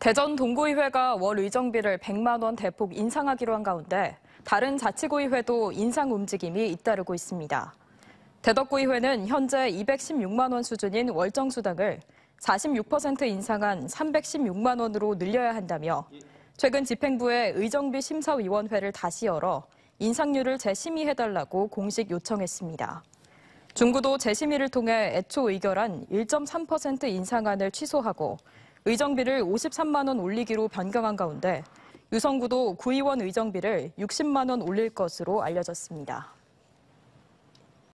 대전 동구의회가 월 의정비를 100만 원 대폭 인상하기로 한 가운데 다른 자치구의회도 인상 움직임이 잇따르고 있습니다. 대덕구의회는 현재 216만 원 수준인 월정 수당을 46% 인상한 316만 원으로 늘려야 한다며 최근 집행부에 의정비 심사위원회를 다시 열어 인상률을 재심의해달라고 공식 요청했습니다. 중구도 재심의를 통해 애초 의결한 1.3% 인상안을 취소하고 의정비를 53만 원 올리기로 변경한 가운데 유성구도 구의원 의정비를 60만 원 올릴 것으로 알려졌습니다.